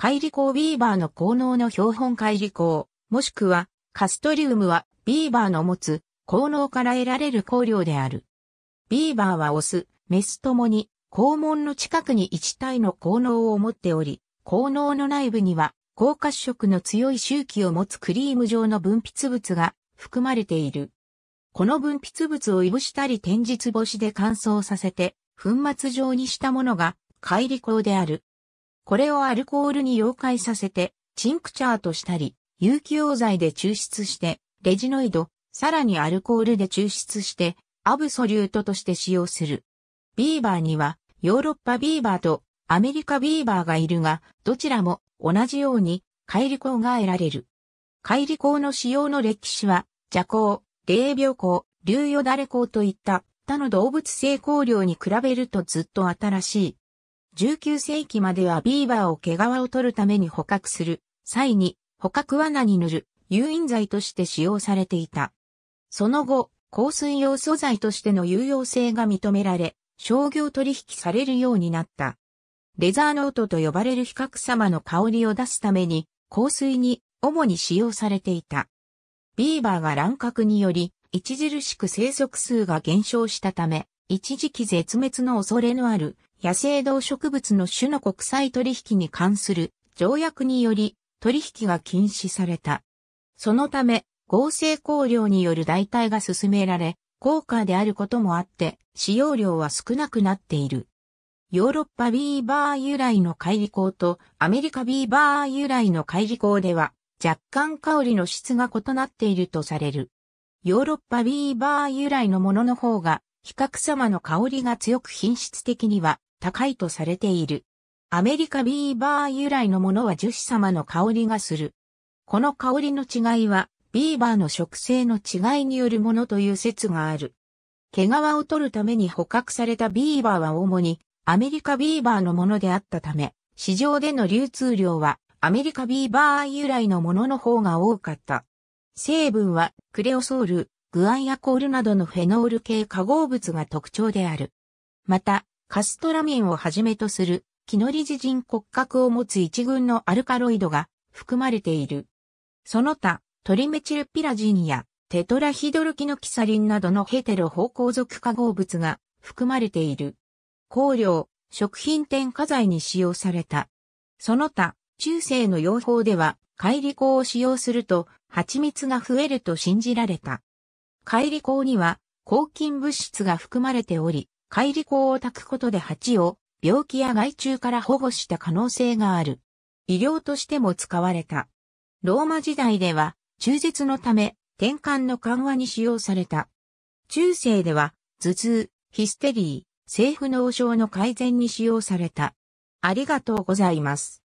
海離口ビーバーの効能の標本海離口、もしくはカストリウムはビーバーの持つ効能から得られる香料である。ビーバーはオス、メスともに肛門の近くに1体の効能を持っており、効能の内部には高褐色の強い周期を持つクリーム状の分泌物が含まれている。この分泌物をいぶしたり天日干しで乾燥させて粉末状にしたものが海離口である。これをアルコールに溶解させて、チンクチャーとしたり、有機溶剤で抽出して、レジノイド、さらにアルコールで抽出して、アブソリュートとして使用する。ビーバーには、ヨーロッパビーバーとアメリカビーバーがいるが、どちらも同じように、海離口が得られる。海離口の使用の歴史は、蛇行、霊病口、竜与ダレ口といった他の動物性香料に比べるとずっと新しい19世紀まではビーバーを毛皮を取るために捕獲する際に捕獲罠に塗る誘引剤として使用されていた。その後、香水用素材としての有用性が認められ、商業取引されるようになった。レザーノートと呼ばれる比較様の香りを出すために、香水に主に使用されていた。ビーバーが乱獲により、著しく生息数が減少したため、一時期絶滅の恐れのある野生動植物の種の国際取引に関する条約により取引が禁止された。そのため、合成香料による代替が進められ、高価であることもあって、使用量は少なくなっている。ヨーロッパビーバー由来の乖離香とアメリカビーバー由来の乖離香では若干香りの質が異なっているとされる。ヨーロッパビーバー由来のものの方が比較様の香りが強く品質的には高いとされている。アメリカビーバー由来のものは樹脂様の香りがする。この香りの違いは、ビーバーの植生の違いによるものという説がある。毛皮を取るために捕獲されたビーバーは主にアメリカビーバーのものであったため、市場での流通量はアメリカビーバー由来のものの方が多かった。成分はクレオソール、グアンヤコールなどのフェノール系化合物が特徴である。また、カストラミンをはじめとする、キノリジ人骨格を持つ一群のアルカロイドが含まれている。その他、トリメチルピラジンやテトラヒドルキノキサリンなどのヘテロ方向属化合物が含まれている。香料、食品添加剤に使用された。その他、中世の養蜂では、海利口を使用すると、蜂蜜が増えると信じられた。海利口には、抗菌物質が含まれており、解離口を炊くことで蜂を病気や害虫から保護した可能性がある。医療としても使われた。ローマ時代では中絶のため転換の緩和に使用された。中世では頭痛、ヒステリー、性不能症の改善に使用された。ありがとうございます。